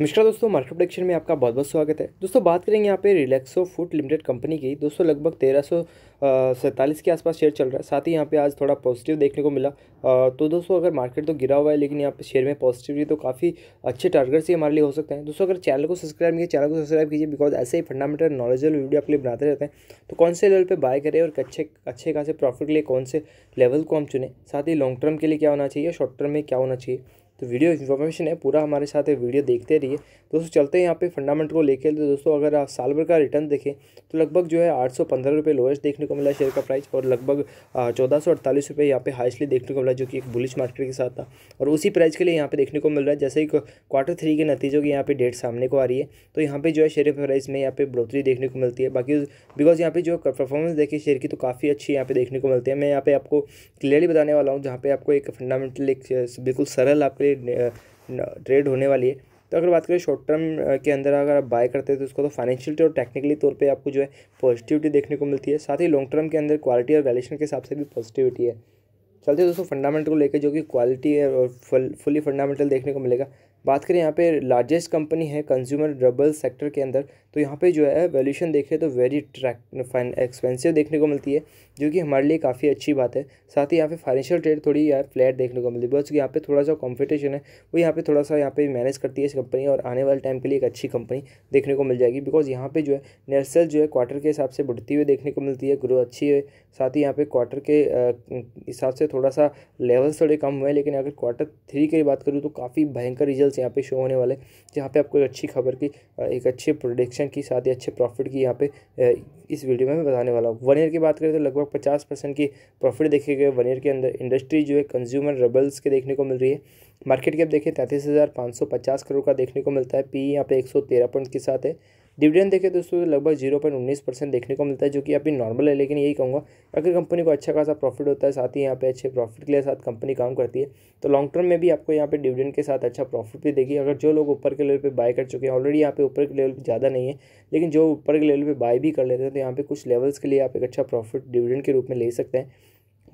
मिश्रा दोस्तों market production में आपका बहुत बहुत स्वागत है दोस्तों बात करेंगे यहाँ पे रिलैक्सो फूड लिमिटेड कंपनी की दोस्तों लगभग तेरह सौ सैंतालीस के आसपास शेयर चल रहा है साथ ही यहाँ पे आज थोड़ा पॉजिटिव देखने को मिला आ, तो दोस्तों अगर मार्केट तो गिरा हुआ है लेकिन यहाँ पे शेयर में पॉजिटिवली तो काफ़ी अच्छे टारगेट्स ही हमारे लिए हो सकते हैं दोस्तों अगर चैनल को सब्सक्राइब नहीं चैनल को सब्सक्राइब कीजिए बिकॉज ऐसे ही फंडामेंटल नॉलेजल वीडियो आपके लिए बनाते रहते हैं तो कौन से लेवल पर बाय करें और अच्छे अच्छे खासे प्रॉफिट के लिए कौन से लेवल को हम चुने साथ ही लॉन्ग टर्म के लिए क्या होना चाहिए शॉर्ट टर्म में क्या होना चाहिए तो वीडियो इन्फॉर्मेशन है पूरा हमारे साथ है वीडियो देखते रहिए दोस्तों चलते हैं यहाँ पे फंडामेंट को लेकर तो दोस्तों अगर आप साल भर का रिटर्न देखें तो लगभग जो है आठ सौ पंद्रह रुपये लोएस्ट देखने को मिला शेयर का प्राइस और लगभग चौदह सौ अड़तालीस रुपये यहाँ पे हाइस्टली देखने को मिला जो कि एक बुलिश मार्केट के साथ था और उसी प्राइस के लिए यहाँ पे देखने को मिल रहा है जैसे ही क्वार्टर थ्री के नतीजों की यहाँ पे डेट सामने को आ रही है तो यहाँ पे जो है शेयर प्राइस में यहाँ पे बढ़ोतरी देखने को मिलती है बाकी बिकॉज यहाँ पे जो परफॉर्मेंस देखिए शेयर की तो काफ़ी अच्छी यहाँ पे देखने को मिलती है मैं यहाँ पे आपको क्लियरली बताने वाला हूँ जहाँ पे आपको एक फंडामेंटल एक बिल्कुल सरल आपके पे ट्रेड होने वाली है तो अगर बात करें शॉर्ट टर्म के अंदर अगर आप बाय करते हैं तो उसको तो फाइनेंशियली और टेक्निकली तौर पे आपको जो है पॉजिटिविटी देखने को मिलती है साथ ही लॉन्ग टर्म के अंदर क्वालिटी और वैल्यूशन के हिसाब से भी पॉजिटिविटी है चलते दोस्तों फंडामेंटल को लेकर जो कि क्वालिटी है और फुल फुली फंडामेंटल देखने को मिलेगा बात करें यहाँ पे लार्जेस्ट कंपनी है कंज्यूमर डबल सेक्टर के अंदर तो यहाँ पे जो है वैल्यूशन देखें तो वेरी फाइन एक्सपेंसिव देखने को मिलती है जो कि हमारे लिए काफ़ी अच्छी बात है साथ ही यहाँ पे फाइनेंशियल ट्रेड थोड़ी यार फ्लैट देखने को मिलती है बस यहाँ पे थोड़ा सा कॉम्पिटिशन है वो यहाँ पे थोड़ा सा यहाँ पे मैनेज करती है इस कंपनी और आने वाले टाइम के लिए एक अच्छी कंपनी देखने को मिल जाएगी बिकॉज यहाँ पे जो है नेलसेल जो है क्वार्टर के हिसाब से बढ़ती हुई देखने को मिलती है ग्रोथ अच्छी है साथ ही यहाँ पे क्वार्टर के हिसाब से थोड़ा सा लेवल्स थोड़े कम हुए लेकिन अगर क्वार्टर थ्री की बात करूँ तो काफ़ी भयंकर रिजल्ट यहाँ पे शो होने वाले जहाँ पर आपको एक अच्छी खबर की एक अच्छी प्रोडिक्शन परसेंट की साथ ही अच्छे प्रॉफिट की यहाँ पे इस वीडियो में मैं बताने वाला हूँ वन ईयर की बात करें तो लगभग पचास परसेंट की प्रॉफिट देखे गए वन ईयर के अंदर इंडस्ट्री जो है कंज्यूमर रबल्स के देखने को मिल रही है मार्केट कैप देखें तैंतीस हज़ार सौ पचास करोड़ का देखने को मिलता है पी यहाँ पे एक सौ तेरह पॉइंट के साथ है डिविडेंड देखें दोस्तों लगभग जीरो पॉइंट उन्नीस परसेंट देखने को मिलता है जो कि अभी नॉर्मल है लेकिन यही कहूँगा अगर कंपनी को अच्छा खासा प्रॉफिट होता है साथ ही यहाँ पे अच्छे प्रॉफिट के लिए साथ कंपनी काम करती है तो लॉन्ग टर्म में भी आपको यहाँ पे डिविडेंड के साथ अच्छा प्रॉफिट भी देगी अगर जो लोग ऊपर के लेवल पर बाय कर चुके हैं ऑलरेडी यहाँ पे ऊपर के लेवल पर ज़्यादा नहीं है लेकिन जो ऊपर के लेवल पर बाय भी कर लेते हैं तो यहाँ पर कुछ लेवल्स के लिए आप एक अच्छा प्रॉफिट डिविडेंड के रूप में ले सकते हैं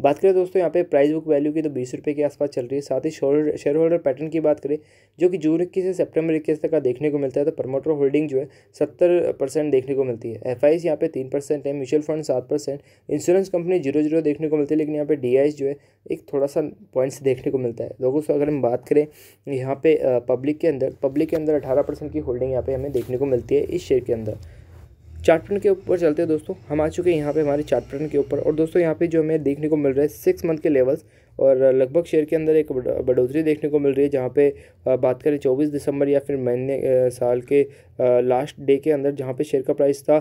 बात करें दोस्तों यहाँ पे प्राइस बुक वैल्यू की तो बीस रुपये के आसपास चल रही है साथ ही शोर शेयर होल्डर पैटर्न की बात करें जो कि जून इक्कीस से सितंबर इक्कीस तक का देखने को मिलता है तो प्रमोटर होल्डिंग जो है सत्तर परसेंट देखने को मिलती है एफ आई यहाँ पे तीन परसेंट है म्यूचुअल फंड सात percent insurance company zero zero देखने को मिलती है लेकिन यहाँ पर डी जो है एक थोड़ा सा पॉइंट्स देखने को मिलता है लोगों से अगर हम बात करें यहाँ पे पब्लिक के अंदर पब्लिक के अंदर अठारह की होल्डिंग यहाँ पे हमें देखने को मिलती है इस शेयर के अंदर चार्ट के ऊपर चलते हैं दोस्तों हम आ चुके हैं यहाँ पे हमारे चार्ट के ऊपर और दोस्तों यहाँ पे जो हमें देखने को मिल रहा है सिक्स मंथ के लेवल्स और लगभग शेयर के अंदर एक बढ़ोतरी देखने को मिल रही है जहाँ पे बात करें चौबीस दिसंबर या फिर महीने साल के लास्ट डे के अंदर जहाँ पे शेयर का प्राइस था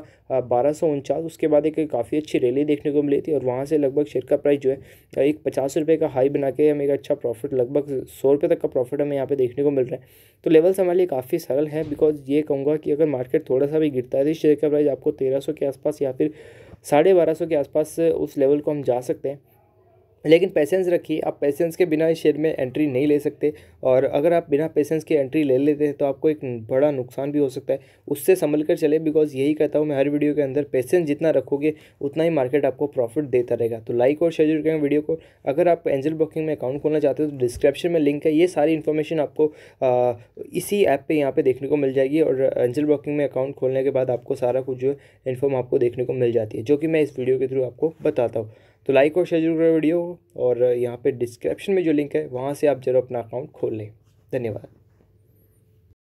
बारह सौ उनचास उसके बाद एक काफ़ी अच्छी रैली देखने को मिली थी और वहाँ से लगभग शेयर का प्राइस जो है एक पचास रुपये का हाई बना के हमें एक अच्छा प्रॉफिट लगभग सौ रुपये तक का प्रॉफिट हमें यहाँ पे देखने को मिल रहा है तो लेवल्स हमारे लिए काफ़ी सरल है बिकॉज ये कहूँगा कि अगर मार्केट थोड़ा सा भी गिरता है तो शेयर का प्राइस आपको तेरह के आसपास या फिर साढ़े बारह के आसपास उस लेवल को हम जा सकते हैं लेकिन पेशेंस रखिए आप पेशेंस के बिना इस शेयर में एंट्री नहीं ले सकते और अगर आप बिना पेशेंस के एंट्री ले लेते हैं तो आपको एक बड़ा नुकसान भी हो सकता है उससे संभल कर चले बिकॉज यही कहता हूँ मैं हर वीडियो के अंदर पेशेंस जितना रखोगे उतना ही मार्केट आपको प्रॉफिट देता रहेगा तो लाइक और शेयर जरूर करें वीडियो को अगर आप एंजल ब्रोकिंग में अकाउंट खोलना चाहते हो तो डिस्क्रिप्शन में लिंक है ये सारी इन्फॉर्मेशन आपको आ, इसी ऐप पर यहाँ पर देखने को मिल जाएगी और एंजल ब्रोकिंग में अकाउंट खोलने के बाद आपको सारा कुछ जो है इन्फॉर्म आपको देखने को मिल जाती है जो कि मैं इस वीडियो के थ्रू आपको बताता हूँ तो लाइक और शेयर जरूर करें वीडियो और यहाँ पे डिस्क्रिप्शन में जो लिंक है वहाँ से आप जरूर अपना अकाउंट खोल लें धन्यवाद